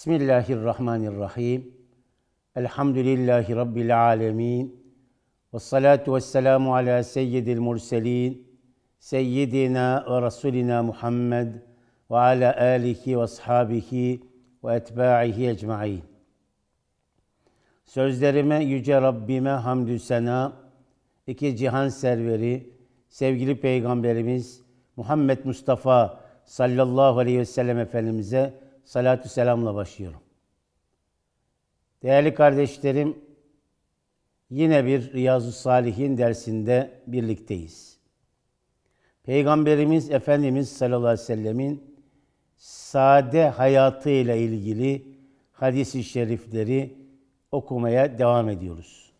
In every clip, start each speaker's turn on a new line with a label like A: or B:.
A: Bismillahirrahmanirrahim. Elhamdülillahi Rabbil alemin. Ve salatu ve selamu ala seyyidil murselin. Seyyidina ve Resulina Muhammed ve ala alihi ve ashabihi ve etba'ihi ecma'in. Sözlerime Yüce Rabbime hamdü sena, iki cihan serveri, sevgili Peygamberimiz Muhammed Mustafa sallallahu aleyhi ve sellem Efendimiz'e salatü selamla başlıyorum. Değerli kardeşlerim, yine bir Riyazu Salihin dersinde birlikteyiz. Peygamberimiz Efendimiz sallallahu aleyhi ve sellemin sade hayatıyla ilgili hadis-i şerifleri okumaya devam ediyoruz.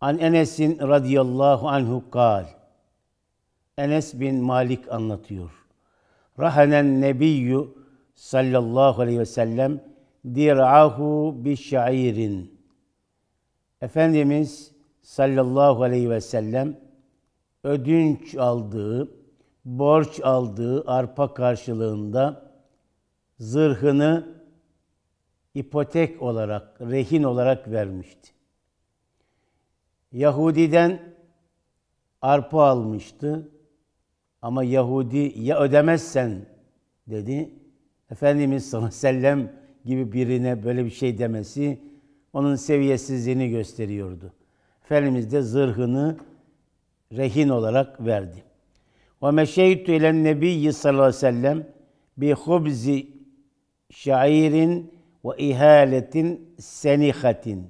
A: An Enes'in radıyallahu anhu kal. Enes bin Malik anlatıyor. Rahanen nebiyyü sallallahu aleyhi ve sellem dir'ahu bi şairin. Efendimiz sallallahu aleyhi ve sellem ödünç aldığı, borç aldığı arpa karşılığında zırhını ipotek olarak, rehin olarak vermişti. Yahudi'den arpa almıştı ama Yahudi ya ödemezsen dedi Efendimiz sallallahu aleyhi ve sellem gibi birine böyle bir şey demesi onun seviyesizliğini gösteriyordu. Efendimiz de zırhını rehin olarak verdi. Ve meşeytü ile nebiyyi sallallahu aleyhi ve sellem bi hubzi şairin ve ihaletin senihatin.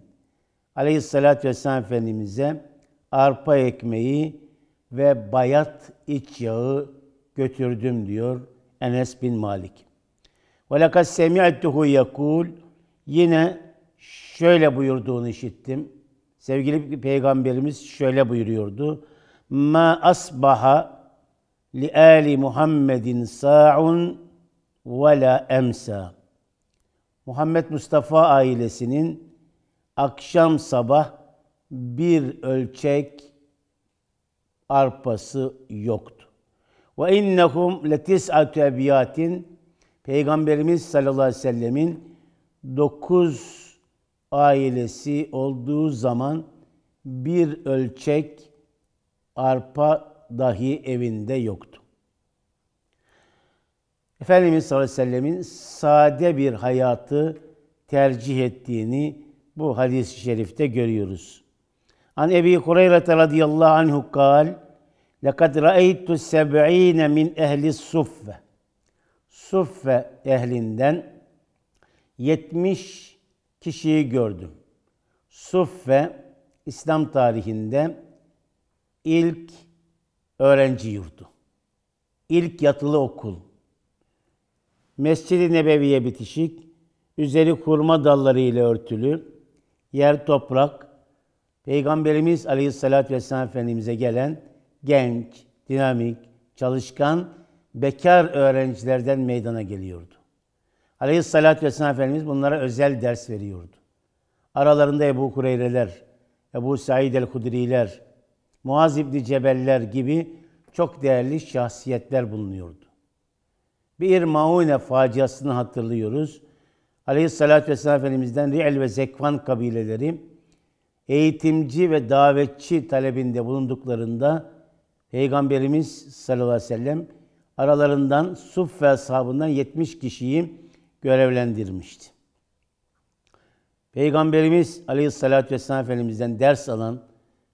A: Aleyhissalatü vesselam Efendimiz'e arpa ekmeği ve bayat iç yağı götürdüm diyor Enes bin Malik. وَلَكَدْ سَمِعْتُهُ يَقُولُ Yine şöyle buyurduğunu işittim. Sevgili Peygamberimiz şöyle buyuruyordu. ma مَا أَصْبَحَ لِآلِ مُحَمَّدٍ سَاعٌ وَلَا اَمْسَى Muhammed Mustafa ailesinin akşam sabah bir ölçek arpası yoktu. Ve innehum letis'atü ebiyatin Peygamberimiz sallallahu aleyhi ve sellemin dokuz ailesi olduğu zaman bir ölçek arpa dahi evinde yoktu. Efendimiz sallallahu aleyhi ve sellemin sade bir hayatı tercih ettiğini bu hadis-i şerifte görüyoruz. An Ebi Hureyre radıyallahu anhu kal, لَقَدْ رَأَيْتُ السَّبْعِينَ مِنْ اَهْلِ الصُّفَّةِ Suffe ehlinden 70 kişiyi gördüm. Suffe İslam tarihinde ilk öğrenci yurdu. İlk yatılı okul. Mescid-i Nebevi'ye bitişik, üzeri kurma dalları ile örtülü, yer toprak, Peygamberimiz Aleyhisselatü Vesselam Efendimiz'e gelen genç, dinamik, çalışkan bekar öğrencilerden meydana geliyordu. Aleyhissalatü vesselam Efendimiz bunlara özel ders veriyordu. Aralarında Ebu Kureyreler, Ebu Said el-Hudriler, Muaz İbni Cebeller gibi çok değerli şahsiyetler bulunuyordu. Bir Maune faciasını hatırlıyoruz. Aleyhissalatü vesselam Efendimiz'den Ri'el ve Zekvan kabileleri eğitimci ve davetçi talebinde bulunduklarında Peygamberimiz sallallahu aleyhi ve sellem aralarından Suffe ashabından 70 kişiyi görevlendirmişti. Peygamberimiz Aleyhisselatü Vesselam Efendimiz'den ders alan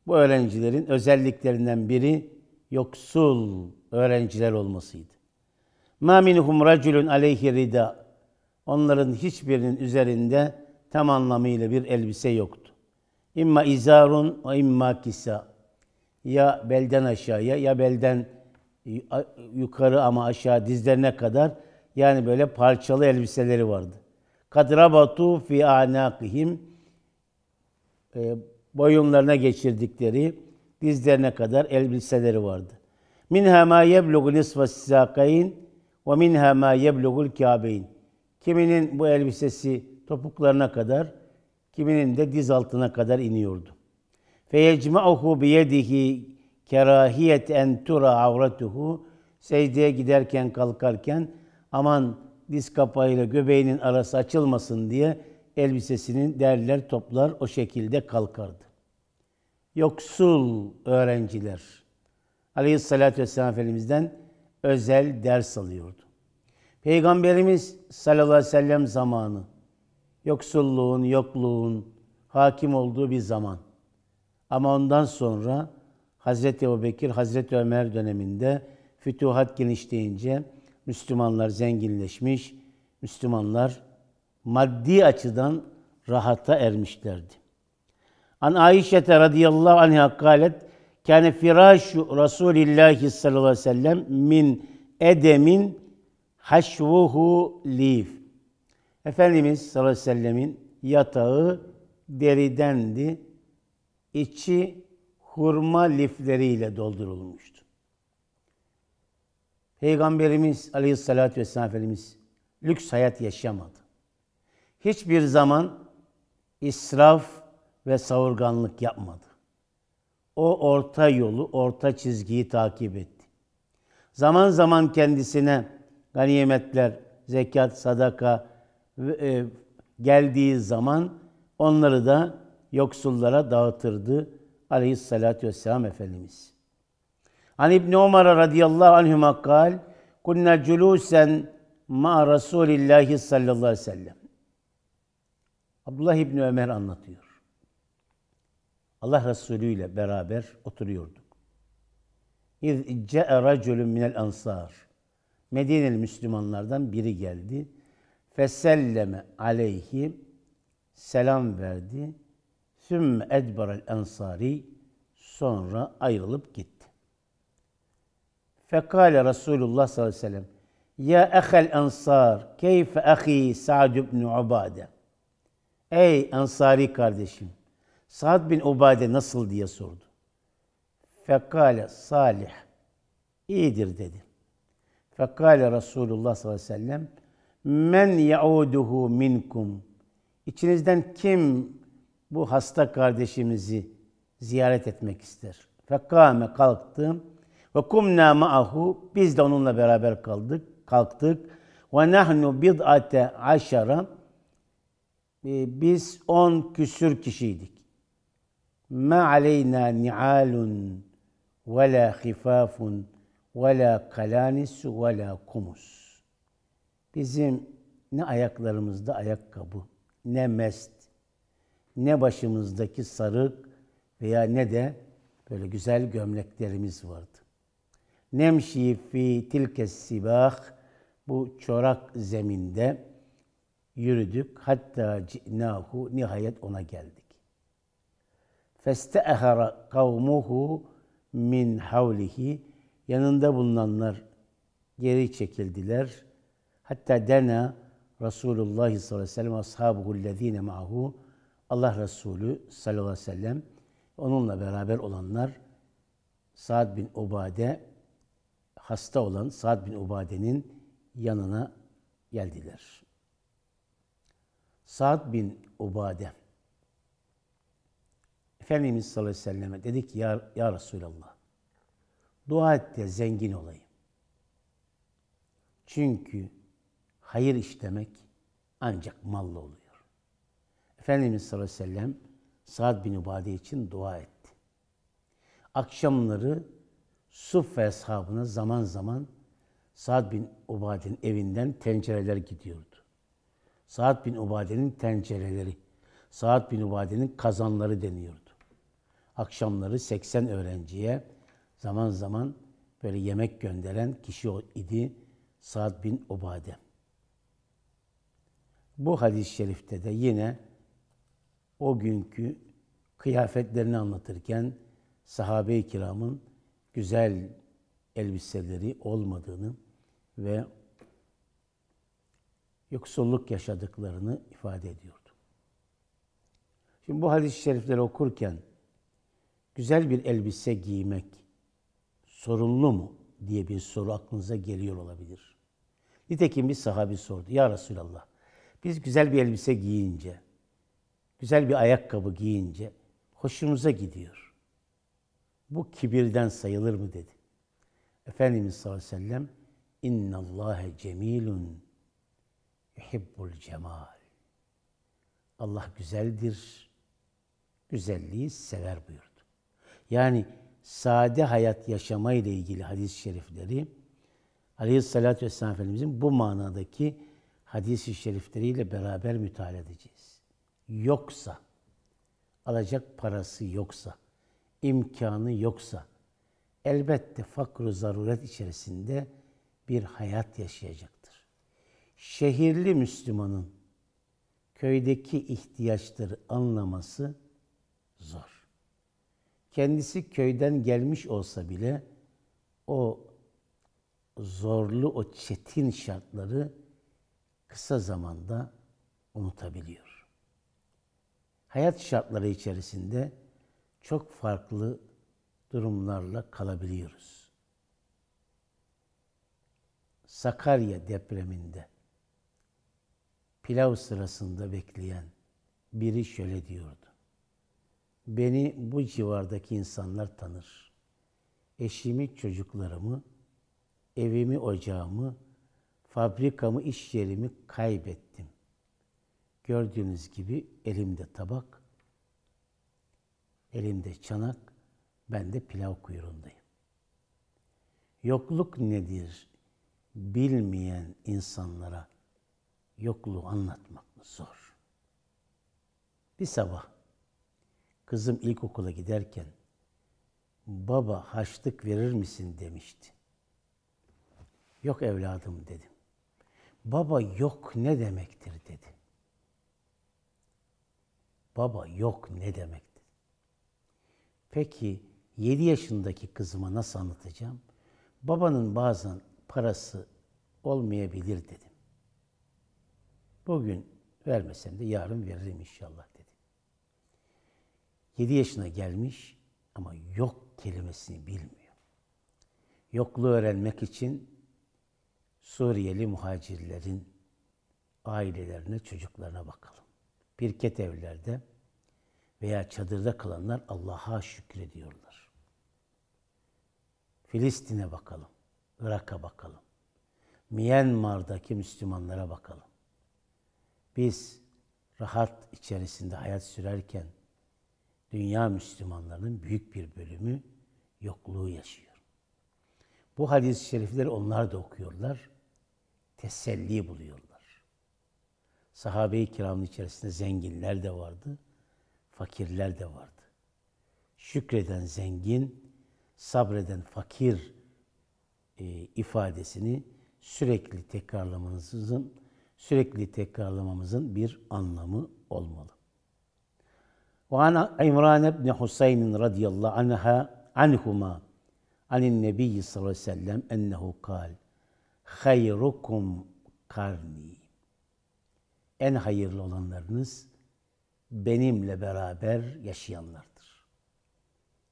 A: bu öğrencilerin özelliklerinden biri yoksul öğrenciler olmasıydı. مَا مِنْهُمْ رَجُلٌ عَلَيْهِ rida. Onların hiçbirinin üzerinde tam anlamıyla bir elbise yoktu. İmma izarun ve imma kisa. Ya belden aşağıya ya belden yukarı ama aşağı dizlerine kadar yani böyle parçalı elbiseleri vardı. Kadrabatu fi anakihim e, boyunlarına geçirdikleri dizlerine kadar elbiseleri vardı. Minha ma yeblugul nisfa sakayn ve minha ma yeblugul kabeyn. Kiminin bu elbisesi topuklarına kadar, kiminin de diz altına kadar iniyordu. Fe yecma'uhu bi yedihi kerahiyet en tura avretuhu secdeye giderken kalkarken aman diz kapağıyla göbeğinin arası açılmasın diye elbisesini derler toplar o şekilde kalkardı. Yoksul öğrenciler Aleyhisselatü Vesselam Efendimiz'den özel ders alıyordu. Peygamberimiz sallallahu aleyhi ve sellem zamanı, yoksulluğun, yokluğun hakim olduğu bir zaman. Ama ondan sonra Hazreti Ebubekir, Hazreti Ömer döneminde fütuhat genişleyince Müslümanlar zenginleşmiş, Müslümanlar maddi açıdan rahata ermişlerdi. An Ayşe radıyallahu anha kâlet kâne firâşu Rasûlillâhi sallallahu aleyhi ve sellem min edemin haşvuhu lif. Efendimiz sallallahu aleyhi ve sellemin yatağı deridendi. içi hurma lifleriyle doldurulmuştu. Peygamberimiz aleyhissalatü vesselam Efendimiz lüks hayat yaşamadı. Hiçbir zaman israf ve savurganlık yapmadı. O orta yolu, orta çizgiyi takip etti. Zaman zaman kendisine ganimetler, zekat, sadaka e, geldiği zaman onları da yoksullara dağıtırdı aleyhissalatü vesselam Efendimiz. An İbni Umar radıyallahu anhüma kal, kunna culusen ma Rasulillahi sallallahu aleyhi ve sellem. Abdullah İbni Ömer anlatıyor. Allah Resulü ile beraber oturuyorduk. İz ce'e raculun minel ansar. Medine'li Müslümanlardan biri geldi. Feselleme aleyhi selam verdi Sümme edberel ensari sonra ayrılıp gitti. Fekale Resulullah sallallahu aleyhi ve sellem Ya ehel ensar keyfe ahi Sa'd ibn Ubade Ey ensari kardeşim Sa'd bin Ubade nasıl diye sordu. Fekale Salih iyidir dedi. Fekale Resulullah sallallahu aleyhi ve sellem men yauduhu minkum İçinizden kim bu hasta kardeşimizi ziyaret etmek ister. Fekame kalktım Ve kumna ma'ahu biz de onunla beraber kaldık, kalktık. Ve nahnu bid'ate aşara e, biz on küsür kişiydik. Ma aleyna ni'alun ve la khifafun ve la kalanis ve la kumus. Bizim ne ayaklarımızda ayakkabı, ne mest, ne başımızdaki sarık veya ne de böyle güzel gömleklerimiz vardı. Nemşi fi tilkes sibah bu çorak zeminde yürüdük. Hatta cinahu nihayet ona geldik. Festeehara kavmuhu min havlihi yanında bulunanlar geri çekildiler. Hatta dena Resulullah sallallahu aleyhi ve sellem ashabuhu lezine ma'hu Allah Resulü sallallahu aleyhi ve sellem onunla beraber olanlar Sa'd bin Ubade hasta olan Sa'd bin Ubade'nin yanına geldiler. Sa'd bin Ubade Efendimiz sallallahu aleyhi ve selleme dedi ki ya, ya Resulallah dua et de zengin olayım. Çünkü hayır işlemek ancak malla olur. Efendimiz sallallahu aleyhi ve sellem Sa'd bin Ubade için dua etti. Akşamları Suf ve ashabına zaman zaman Sa'd bin Ubade'nin evinden tencereler gidiyordu. Sa'd bin Ubade'nin tencereleri, Sa'd bin Ubade'nin kazanları deniyordu. Akşamları 80 öğrenciye zaman zaman böyle yemek gönderen kişi o idi Sa'd bin Ubade. Bu hadis-i şerifte de yine o günkü kıyafetlerini anlatırken sahabe-i kiramın güzel elbiseleri olmadığını ve yoksulluk yaşadıklarını ifade ediyordu. Şimdi bu hadis-i şerifleri okurken güzel bir elbise giymek sorunlu mu diye bir soru aklınıza geliyor olabilir. Nitekim bir sahabi sordu. Ya Resulallah biz güzel bir elbise giyince güzel bir ayakkabı giyince hoşumuza gidiyor. Bu kibirden sayılır mı dedi. Efendimiz sallallahu aleyhi ve sellem اِنَّ اللّٰهَ جَم۪يلٌ يُحِبُّ cemal. Allah güzeldir, güzelliği sever buyurdu. Yani sade hayat yaşama ile ilgili hadis-i şerifleri Aleyhisselatü Vesselam Efendimizin bu manadaki hadis-i şerifleriyle beraber müteala edeceğiz yoksa, alacak parası yoksa, imkanı yoksa, elbette fakru zaruret içerisinde bir hayat yaşayacaktır. Şehirli Müslümanın köydeki ihtiyaçları anlaması zor. Kendisi köyden gelmiş olsa bile o zorlu, o çetin şartları kısa zamanda unutabiliyor hayat şartları içerisinde çok farklı durumlarla kalabiliyoruz. Sakarya depreminde pilav sırasında bekleyen biri şöyle diyordu. Beni bu civardaki insanlar tanır. Eşimi, çocuklarımı, evimi, ocağımı, fabrikamı, iş yerimi kaybettim. Gördüğünüz gibi elimde tabak, elimde çanak, ben de pilav kuyruğundayım. Yokluk nedir bilmeyen insanlara yokluğu anlatmak mı zor? Bir sabah kızım ilkokula giderken baba haçlık verir misin demişti. Yok evladım dedim. Baba yok ne demektir dedi. Baba yok ne demekti? Peki 7 yaşındaki kızıma nasıl anlatacağım? Babanın bazen parası olmayabilir dedim. Bugün vermesem de yarın veririm inşallah dedim. 7 yaşına gelmiş ama yok kelimesini bilmiyor. Yokluğu öğrenmek için Suriyeli muhacirlerin ailelerine, çocuklarına bakalım. Birket evlerde veya çadırda kalanlar Allah'a şükrediyorlar. Filistin'e bakalım, Irak'a bakalım, Myanmar'daki Müslümanlara bakalım. Biz rahat içerisinde hayat sürerken dünya Müslümanlarının büyük bir bölümü yokluğu yaşıyor. Bu hadis-i şerifleri onlar da okuyorlar, teselli buluyorlar. Sahabe-i kiramın içerisinde zenginler de vardı, fakirler de vardı. Şükreden zengin, sabreden fakir e, ifadesini sürekli tekrarlamanızın, sürekli tekrarlamamızın bir anlamı olmalı. وعن عمران بن حسين رضي الله عنها عنهما عن النبي صلى الله عليه وسلم أنه قال خيركم قرني en hayırlı olanlarınız benimle beraber yaşayanlardır.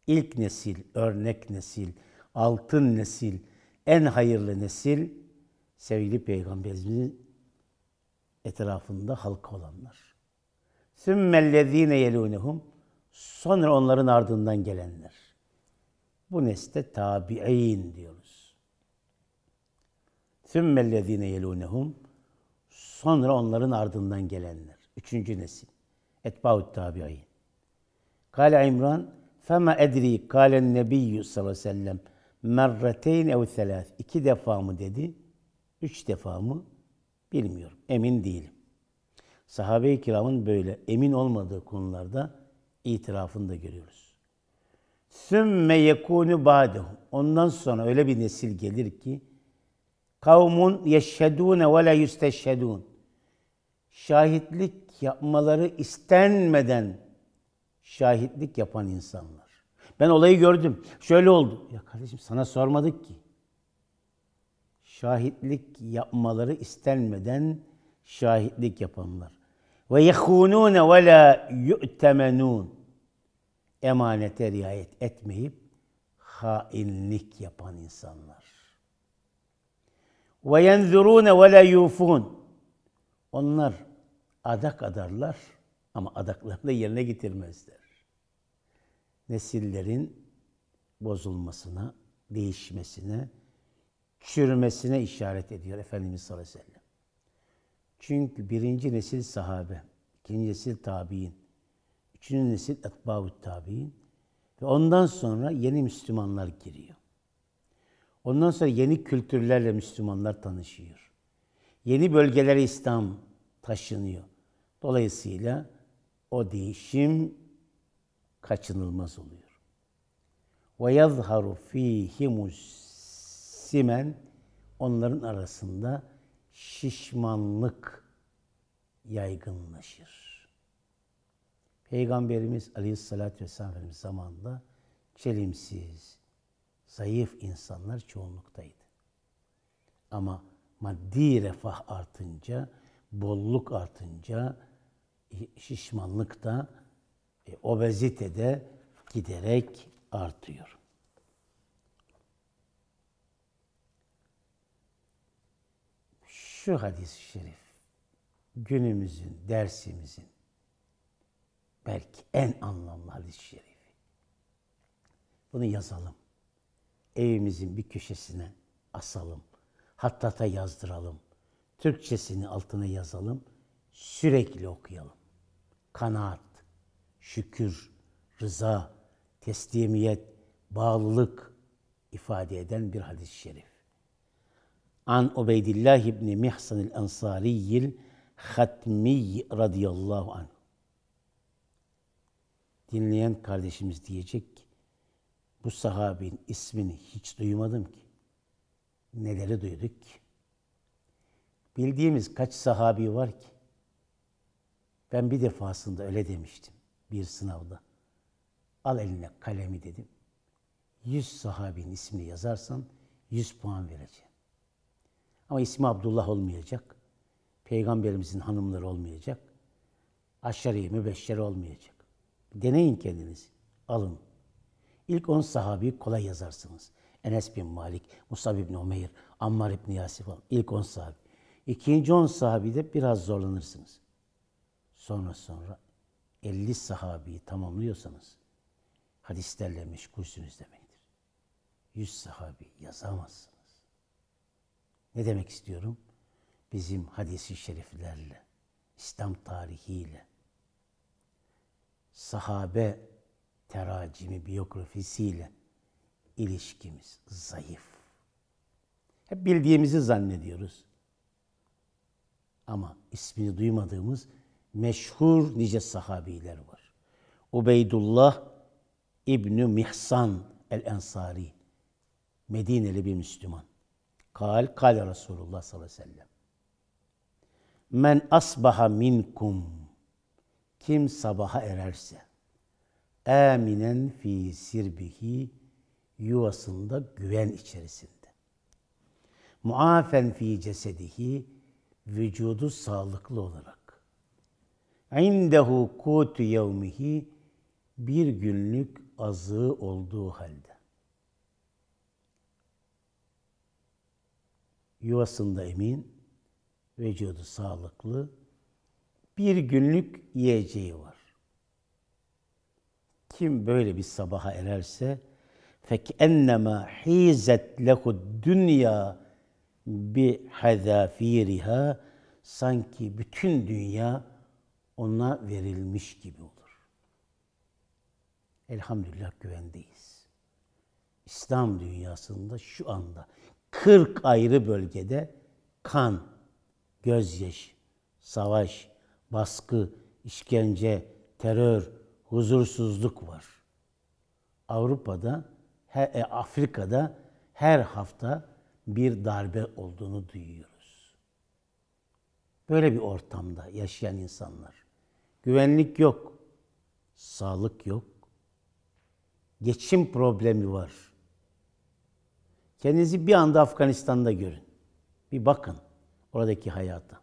A: İlk nesil, örnek nesil, altın nesil, en hayırlı nesil sevgili Peygamberimizin etrafında halka olanlar. ثُمَّ الَّذ۪ينَ يَلُونَهُمْ Sonra onların ardından gelenler. Bu nesle tabi'in diyoruz. ثُمَّ الَّذ۪ينَ يَلُونَهُمْ Sonra onların ardından gelenler. Üçüncü nesil etba'u tabi'in. Kale İmran, fema edri kale nebiyyü sallallahu aleyhi ve sellem merreteyn ev thelâth. İki defa mı dedi, üç defa mı bilmiyorum, emin değilim. Sahabe-i kiramın böyle emin olmadığı konularda itirafını da görüyoruz. Sümme yekûnü ba'dehum. Ondan sonra öyle bir nesil gelir ki kavmun yeşhedûne ve la yüsteşhedûn şahitlik yapmaları istenmeden şahitlik yapan insanlar. Ben olayı gördüm. Şöyle oldu. Ya kardeşim sana sormadık ki. Şahitlik yapmaları istenmeden şahitlik yapanlar. Ve yehunune ve la yu'temenun. Emanete riayet etmeyip hainlik yapan insanlar. Ve yenzurune ve la yufun. Onlar adak adarlar ama adaklarını yerine getirmezler. Nesillerin bozulmasına, değişmesine, çürümesine işaret ediyor Efendimiz sallallahu aleyhi ve sellem. Çünkü birinci nesil sahabe, ikinci nesil tabi'in, üçüncü nesil etbavut tabi'in ve ondan sonra yeni Müslümanlar giriyor. Ondan sonra yeni kültürlerle Müslümanlar tanışıyor. Yeni bölgelere İslam taşınıyor. Dolayısıyla o değişim kaçınılmaz oluyor. Ve yazharu fihimus simen onların arasında şişmanlık yaygınlaşır. Peygamberimiz Aleyhisselatü Vesselam Efendimiz zamanında çelimsiz, zayıf insanlar çoğunluktaydı. Ama maddi refah artınca, bolluk artınca, şişmanlık da, e, obezite de giderek artıyor. Şu hadis-i şerif günümüzün, dersimizin belki en anlamlı hadis-i şerifi. Bunu yazalım. Evimizin bir köşesine asalım. Hattata yazdıralım. Türkçesini altına yazalım. Sürekli okuyalım kanaat, şükür, rıza, teslimiyet, bağlılık ifade eden bir hadis-i şerif. An Ubeydillah İbni Mihsan el Ensariyil Hatmi radıyallahu anh. Dinleyen kardeşimiz diyecek ki, bu sahabin ismini hiç duymadım ki. Neleri duyduk ki? Bildiğimiz kaç sahabi var ki? Ben bir defasında öyle demiştim bir sınavda. Al eline kalemi dedim. 100 sahabinin ismini yazarsan 100 puan vereceğim. Ama ismi Abdullah olmayacak. Peygamberimizin hanımları olmayacak. Aşarı mübeşşer olmayacak. Deneyin kendiniz. Alın. İlk 10 sahabi kolay yazarsınız. Enes bin Malik, Musab bin Umeyr, Ammar bin Yasif falan. İlk 10 sahabi. İkinci 10 sahabide biraz zorlanırsınız sonra sonra 50 sahabiyi tamamlıyorsanız hadislerle meşgulsünüz demektir. 100 sahabi yazamazsınız. Ne demek istiyorum? Bizim hadisi şeriflerle, İslam tarihiyle, sahabe teracimi biyografisiyle ilişkimiz zayıf. Hep bildiğimizi zannediyoruz. Ama ismini duymadığımız meşhur nice sahabiler var. Ubeydullah İbni Mihsan el-Ensari. Medineli bir Müslüman. Kal, kal Resulullah sallallahu aleyhi ve sellem. Men asbaha minkum. Kim sabaha ererse. Eminen fi sirbihi. Yuvasında güven içerisinde. Muafen fi cesedihi. Vücudu sağlıklı olarak indehu kutu yevmihi bir günlük azığı olduğu halde. Yuvasında emin, vücudu sağlıklı, bir günlük yiyeceği var. Kim böyle bir sabaha ererse فَكَنَّمَا حِيزَتْ لَهُ dünya bi بِحَذَافِيرِهَا Sanki bütün dünya ona verilmiş gibi olur. Elhamdülillah güvendeyiz. İslam dünyasında şu anda 40 ayrı bölgede kan, gözyaşı, savaş, baskı, işkence, terör, huzursuzluk var. Avrupa'da, e, Afrika'da her hafta bir darbe olduğunu duyuyoruz. Böyle bir ortamda yaşayan insanlar Güvenlik yok. Sağlık yok. Geçim problemi var. Kendinizi bir anda Afganistan'da görün. Bir bakın oradaki hayata.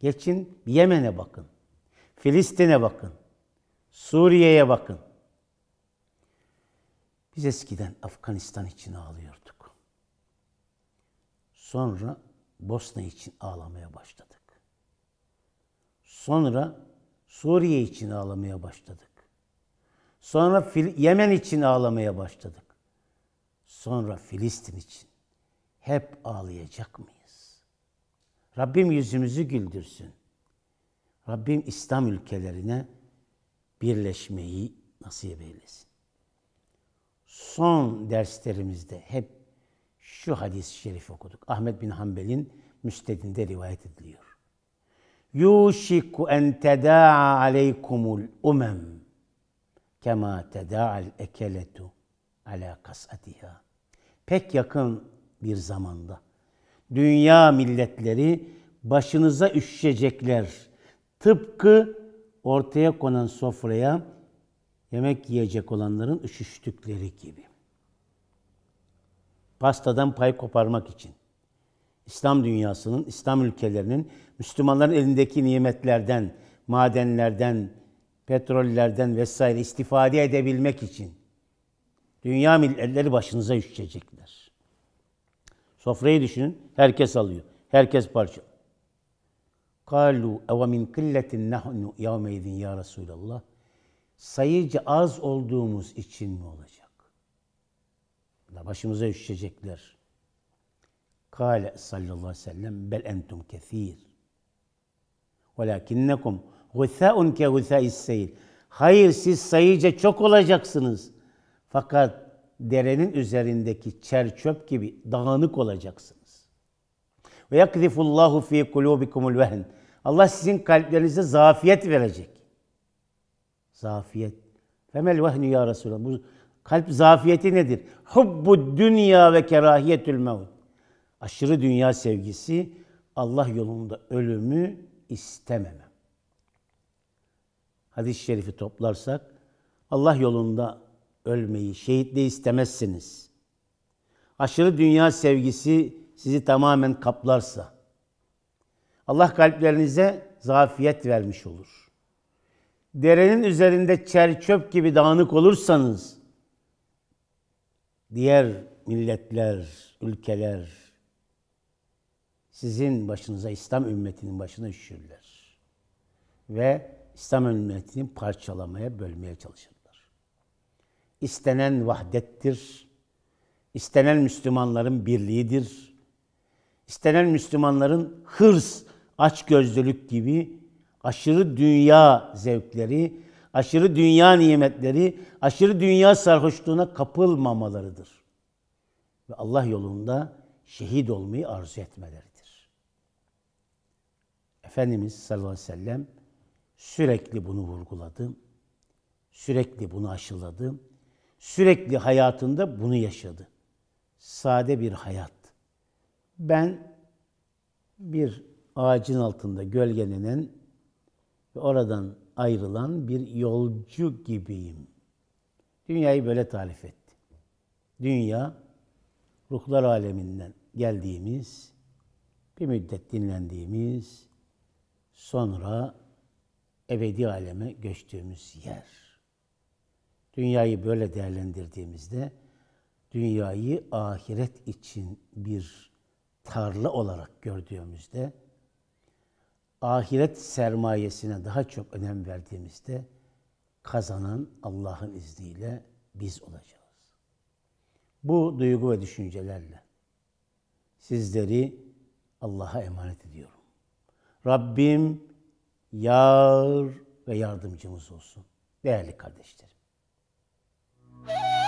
A: Geçin Yemen'e bakın. Filistin'e bakın. Suriye'ye bakın. Biz eskiden Afganistan için ağlıyorduk. Sonra Bosna için ağlamaya başladık. Sonra Suriye için ağlamaya başladık. Sonra Fil Yemen için ağlamaya başladık. Sonra Filistin için. Hep ağlayacak mıyız? Rabbim yüzümüzü güldürsün. Rabbim İslam ülkelerine birleşmeyi nasip eylesin. Son derslerimizde hep şu hadis-i şerif okuduk. Ahmet bin Hanbel'in müstedinde rivayet ediliyor. Yuşiku en tedaa aleykumul umem kema tedaal ekeletu ala kasatiha. Pek yakın bir zamanda dünya milletleri başınıza üşüşecekler. Tıpkı ortaya konan sofraya yemek yiyecek olanların üşüştükleri gibi. Pastadan pay koparmak için İslam dünyasının, İslam ülkelerinin Müslümanların elindeki nimetlerden, madenlerden, petrollerden vesaire istifade edebilmek için dünya milletleri başınıza üşecekler. Sofrayı düşünün, herkes alıyor. Herkes parça. Kalu ev min kıllatin nahnu yawmeydin idin ya Resulallah. Sayıca az olduğumuz için mi olacak? Da başımıza üşecekler. Kale sallallahu aleyhi ve sellem bel entum kethir. وَلَكِنَّكُمْ غُثَاءٌ كَغُثَاءِ السَّيِّلِ Hayır siz sayıca çok olacaksınız. Fakat derenin üzerindeki çer gibi dağınık olacaksınız. Ve yakzifullahu fi kulubikumul vehn. Allah sizin kalplerinize zafiyet verecek. Zafiyet. Femel vehnu ya Resulallah. Bu kalp zafiyeti nedir? Hubbu dünya ve kerahiyetül mevt. Aşırı dünya sevgisi Allah yolunda ölümü istememem. Hadis-i şerifi toplarsak Allah yolunda ölmeyi, şehitliği istemezsiniz. Aşırı dünya sevgisi sizi tamamen kaplarsa Allah kalplerinize zafiyet vermiş olur. Derenin üzerinde çerçöp gibi dağınık olursanız diğer milletler, ülkeler, sizin başınıza İslam ümmetinin başına üşürler. Ve İslam ümmetini parçalamaya, bölmeye çalışırlar. İstenen vahdettir. İstenen Müslümanların birliğidir. İstenen Müslümanların hırs, açgözlülük gibi aşırı dünya zevkleri, aşırı dünya nimetleri, aşırı dünya sarhoşluğuna kapılmamalarıdır. Ve Allah yolunda şehit olmayı arzu etmeleri. Efendimiz sallallahu aleyhi ve sellem sürekli bunu vurguladı. Sürekli bunu aşıladı. Sürekli hayatında bunu yaşadı. Sade bir hayat. Ben bir ağacın altında gölgelenen ve oradan ayrılan bir yolcu gibiyim. Dünyayı böyle tarif etti. Dünya ruhlar aleminden geldiğimiz, bir müddet dinlendiğimiz, sonra ebedi aleme göçtüğümüz yer. Dünyayı böyle değerlendirdiğimizde dünyayı ahiret için bir tarla olarak gördüğümüzde ahiret sermayesine daha çok önem verdiğimizde kazanan Allah'ın izniyle biz olacağız. Bu duygu ve düşüncelerle sizleri Allah'a emanet ediyorum. Rabbim yar ve yardımcımız olsun. Değerli kardeşlerim.